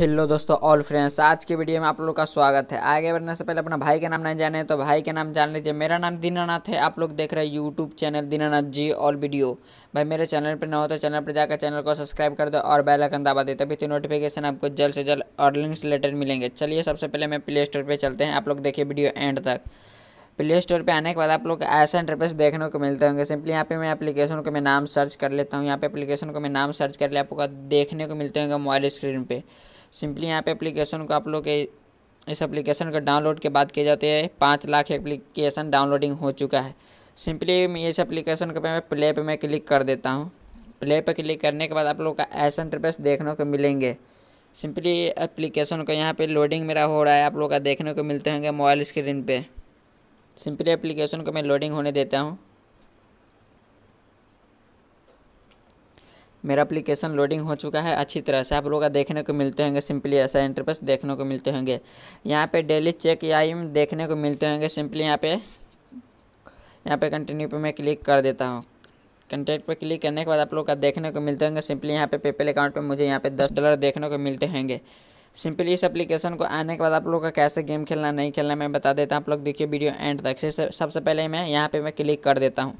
hello दोस्तों all friends आज के वीडियो में आप लोग का स्वागत है आगे बढ़ने से पहले अपना भाई के नाम नहीं जाने तो भाई के नाम जान लीजिए मेरा नाम दीनानाथ है आप लोग देख रहे हैं YouTube channel Dinanath ji all video भाई मेरे चैनल पर ना हो तो चैनल पर जाकर चैनल को सब्सक्राइब कर दो और बेल आइकन दबा दे तभी तो नोटिफिकेशन आपको जल्द से जल्द और लिंक्स रिलेटेड मिलेंगे चलिए सबसे पहले मैं प्ले स्टोर पर चलते हैं आप लोग देखिए वीडियो एंड तक प्ले स्टोर पर आने के बाद आप लोग ऐसे इंटरफेस देखने को मिलते होंगे सिंपली यहाँ पे मैं एप्लीकेशन को मैं नाम सर्च कर लेता हूँ यहाँ पे एप्लीकेशन को मैं नाम सर्च कर लिया आपको देखने को मिलते होंगे मोबाइल स्क्रीन पे सिंपली यहाँ पे एप्लीकेशन को आप लोग इस एप्लीकेशन का डाउनलोड के बाद किया जाते हैं पाँच लाख एप्लीकेशन डाउनलोडिंग हो चुका है सिंपली मैं इस एप्लीकेशन को मैं प्ले पे मैं क्लिक कर देता हूँ प्ले पे क्लिक करने के बाद आप लोग का ऐसा इंटरफेस देखने को मिलेंगे सिंपली एप्लीकेशन को यहाँ पे लोडिंग मेरा हो रहा है आप लोग का देखने को मिलते होंगे मोबाइल स्क्रीन पे सिंपली एप्लीकेशन को मैं लोडिंग होने देता हूँ मेरा एप्लीकेशन लोडिंग हो चुका है अच्छी तरह से आप लोगों का देखने को मिलते होंगे सिंपली ऐसा इंटरफेस देखने को मिलते होंगे यहाँ पे डेली चेक या आई देखने को मिलते होंगे सिंपली यहाँ पे यहाँ पे कंटिन्यू पे मैं क्लिक कर देता हूँ कंटेक्ट पर क्लिक करने के बाद आप लोग का देखने को मिलते होंगे सिंपली यहाँ पे पेपल अकाउंट पर मुझे यहाँ पे दस डॉलर देखने को मिलते होंगे सिंपली इस एप्लीकेशन को आने के बाद आप लोग का कैसे गेम खेलना नहीं खेलना मैं बता देता हूँ आप लोग देखिए वीडियो एंड तक सबसे पहले मैं यहाँ पे मैं क्लिक कर देता हूँ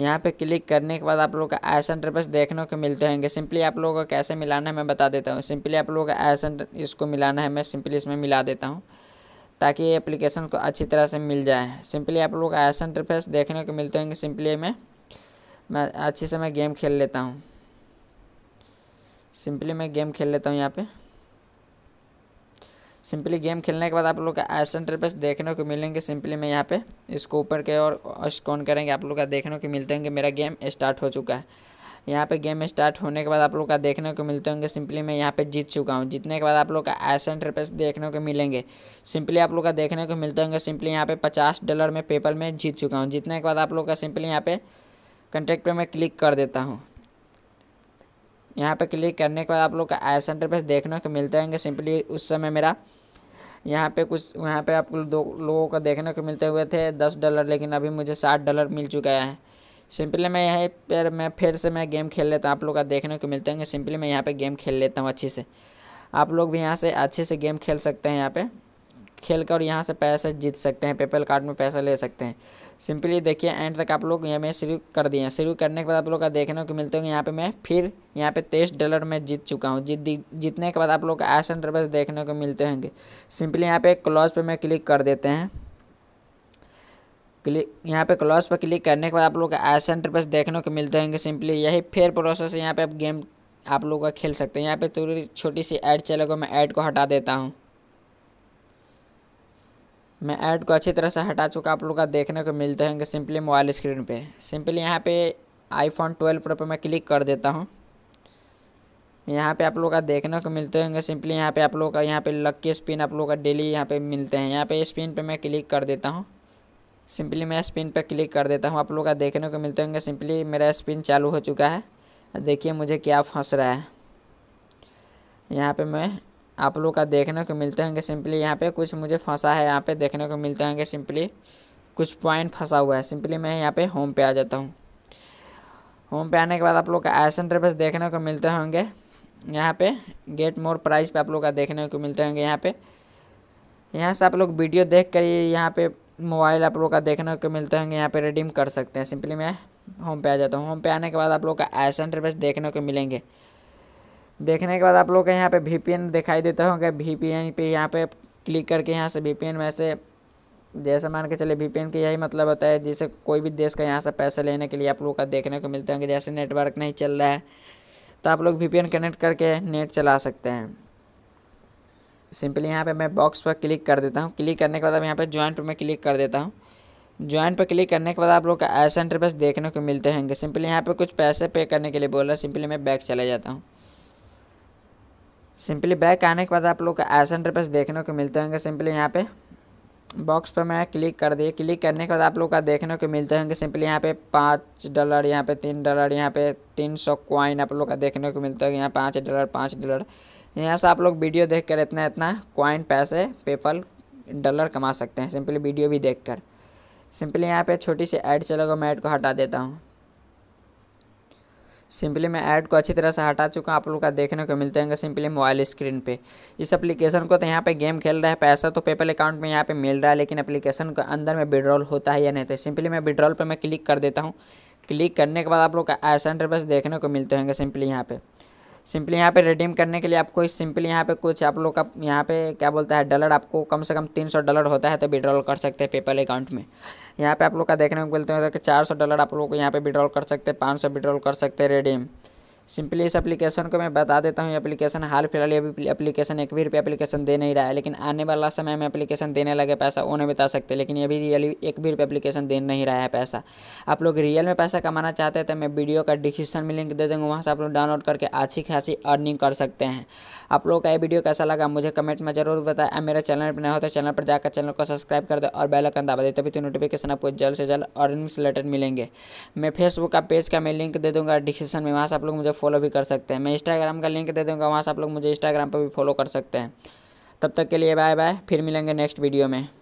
यहाँ पे क्लिक करने के बाद आप लोग का ऐसा इंटरफेस देखने को मिलते होंगे सिंपली आप लोगों को कैसे मिलाना है मैं बता देता हूँ सिंपली आप लोगों का ऐसा इसको मिलाना है मैं सिंपली इसमें मिला देता हूँ ताकि ये एप्लीकेशन को अच्छी तरह से मिल जाए सिंपली आप लोग ऐसा इंटरफेस देखने को मिलते होंगे सिंपली में मैं अच्छे से मैं गेम खेल लेता हूँ सिंपली मैं गेम खेल लेता हूँ यहाँ पर सिंपली गेम खेलने के बाद आप लोग का ऐसे इंटरफेस देखने को मिलेंगे सिंपली मैं यहाँ पे इसको ऊपर के और कौन करेंगे आप लोग का देखने को मिलते होंगे मेरा गेम स्टार्ट हो चुका है यहाँ पे गेम स्टार्ट होने के बाद आप लोग का देखने को मिलते होंगे सिंपली मैं यहाँ पे जीत चुका हूँ जीतने के बाद आप लोग का ऐसा इंटरफेस देखने को मिलेंगे सिंपली आप लोग का देखने को मिलते होंगे सिंपली यहाँ पे पचास डॉलर में पेपर में जीत चुका हूँ जीतने के बाद आप लोग का सिंपली यहाँ पे कंटेक्ट पर मैं क्लिक कर देता हूँ यहाँ पर क्लिक करने के बाद आप लोग का ऐसा इंटरफेस देखने को मिलते है सिंपली उस समय मेरा यहाँ पे कुछ यहाँ पे आप दो लोगों का देखने को मिलते हुए थे दस डॉलर लेकिन अभी मुझे साठ डॉलर मिल चुका है सिंपली मैं यहीं पर मैं फिर से मैं गेम खेल लेता हूँ आप लोग का देखने को मिलते हैं सिंपली मैं यहाँ पे गेम खेल लेता हूँ अच्छे से आप लोग भी यहाँ से अच्छे से गेम खेल सकते हैं यहाँ पे खेल कर यहाँ से पैसे जीत सकते हैं पेपल कार्ड में पैसा ले सकते हैं सिंपली देखिए एंड तक आप लोग यहाँ में शुरू कर दिए हैं शुरू करने के बाद आप लोग का देखने को मिलते होंगे यहाँ पे मैं फिर यहाँ पे तेईस डॉलर में जीत चुका हूँ जीत जीतने के बाद आप लोग का एसन एंड देखने को मिलते होंगे सिंपली यहाँ पे क्लॉज पर मैं क्लिक कर देते हैं क्लिक यहाँ पे क्लॉज पर क्लिक करने के बाद आप लोग का एस एंड देखने को मिलते होंगे सिंपली यही फेयर प्रोसेस यहाँ पर आप गेम आप लोग का खेल सकते हैं यहाँ पर थोड़ी छोटी सी एड चलेगा मैं ऐड को हटा देता हूँ मैं ऐड को अच्छी तरह से हटा चुका आप लोग का देखने को मिलते होंगे सिंपली मोबाइल स्क्रीन पे सिंपली यहाँ पे आईफोन 12 प्रो पे मैं क्लिक कर देता हूँ यहाँ पे आप लोग का देखने को मिलते होंगे सिंपली यहाँ पे आप लोग का यहाँ पे लक्की स्पिन आप लोग का डेली यहाँ पे मिलते हैं यहाँ पे स्पिन पे मैं क्लिक कर देता हूँ सिंपली मैं स्पिन पे क्लिक कर देता हूँ आप लोग का देखने को मिलते होंगे सिंपली मेरा स्पिन चालू हो चुका है देखिए मुझे क्या फंस रहा है यहाँ पर मैं आप लोग का देखने को मिलते होंगे सिंपली यहाँ पे कुछ मुझे फंसा है यहाँ पे देखने को मिलते होंगे सिंपली कुछ पॉइंट फंसा हुआ है सिंपली मैं यहाँ पे होम पे आ जाता हूँ होम पे आने के बाद आप लोग का ऐसा इंटरफेस देखने को मिलते होंगे यहाँ पे गेट मोर प्राइस पे आप लोग का देखने को मिलते होंगे यहाँ पे यहाँ से आप लोग वीडियो देख कर यहाँ पे मोबाइल आप लोग का देखने को मिलते होंगे यहाँ पे रिडीम कर सकते हैं सिंपली मैं होम पे आ जाता हूँ होम पे आने के बाद आप लोग का ऐसा इंटरफेस देखने को मिलेंगे देखने के बाद आप लोग के यहाँ पे वी दिखाई देता होगा वी पे यहाँ पे क्लिक करके यहाँ से वी में से जैसे मान के चले वी का यही मतलब होता है जैसे कोई भी देश का यहाँ से पैसे लेने के लिए आप लोग का देखने को मिलते होंगे जैसे नेटवर्क नहीं चल रहा है तो आप लोग वी कनेक्ट करके नेट चला सकते हैं सिंपली यहाँ पर मैं बॉक्स पर क्लिक कर देता हूँ क्लिक करने के बाद अब यहाँ पर ज्वाइन पर मैं क्लिक कर देता हूँ ज्वाइन पर क्लिक करने के बाद आप लोग का ऐसा इंटरफेस देखने को मिलते होंगे सिंपली यहाँ पे कुछ पैसे पे करने के लिए बोल रहा है सिंपली मैं बैक चला जाता हूँ सिंपली बैक आने के बाद आप लोग को ऐसे इंटरफेस देखने को मिलते होंगे सिंपली यहाँ पे बॉक्स पर मैं क्लिक कर दिए क्लिक करने के बाद आप लोग का देखने को मिलते होंगे सिंपली यहाँ पे पाँच डॉलर यहाँ पे तीन डॉलर यहाँ पे तीन सौ क्वाइन आप लोग का देखने को मिलता है यहाँ पाँच डॉलर पाँच डॉलर यहाँ से आप लोग वीडियो देख कर इतना इतना क्वाइन पैसे पेपल डॉलर कमा सकते हैं सिंपली वीडियो भी देख कर सिंपली यहाँ पर छोटी सी एड चलेगा मैं ऐड को हटा देता हूँ सिंपली मैं ऐड को अच्छी तरह से हटा चुका आप लोग का देखने को मिलते हैं सिंपली मोबाइल स्क्रीन पे इस एप्लीकेशन को तो यहाँ पे गेम खेल रहा है पैसा तो पेपल अकाउंट में यहाँ पे मिल रहा है लेकिन एप्लीकेशन के अंदर में विड्रॉल होता है या नहीं तो सिंपली मैं विड्रॉल पर मैं क्लिक कर देता हूँ क्लिक करने के बाद आप लोग का ऐसा इंटरफेस देखने को मिलते होंगे सिंपली यहाँ पर सिंपली यहाँ पे रिडीम करने के लिए आपको सिंपली यहाँ पे कुछ आप लोग का यहाँ पे क्या बोलता है डॉलर आपको कम से कम तीन सौ डॉलर होता है तो विड्रॉल कर सकते हैं पेपल अकाउंट में यहाँ पे आप लोग का देखने को मिलते हैं कि चार सौ डॉलर आप लोग को यहाँ पे विड्रॉल कर सकते हैं पाँच सौ विड्रॉल कर सकते हैं रिडीम सिंपली इस एप्लीकेशन को मैं बता देता हूँ एप्लीकेशन हाल फिलहाल ये एप्लीकेशन एक भी रुपया एप्लीकेशन दे नहीं रहा है लेकिन आने वाला समय में एप्लीकेशन देने लगे पैसा वो नहीं बता सकते लेकिन ये भी रियली एक भी रुपया एप्लीकेशन दे नहीं रहा है पैसा आप लोग रियल में पैसा कमाना चाहते हैं तो मैं वीडियो का डिस्क्रिप्शन में लिंक दे दूँगा वहाँ से आप लोग डाउनलोड करके अच्छी खासी अर्निंग कर सकते हैं आप लोगों का ये वीडियो कैसा लगा मुझे कमेंट में जरूर बताया अब मेरे चैनल पर नया हो तो चैनल पर जाकर चैनल को सब्सक्राइब कर दे और बेलकन दबा दे तभी तो नोटिफिकेशन आपको जल्द से जल्द और रिलेटेड मिलेंगे मैं फेसबुक का पेज का मैं लिंक दे दूँगा डिस्क्रिप्शन में वहाँ से आप लोग मुझे फॉलो भी कर सकते हैं मैं इंस्टाग्राम का लिंक दे दूँगा वहाँ से आप लोग मुझे इंस्टाग्राम पर भी फॉलो कर सकते हैं तब तक के लिए बाय बाय फिर मिलेंगे नेक्स्ट वीडियो में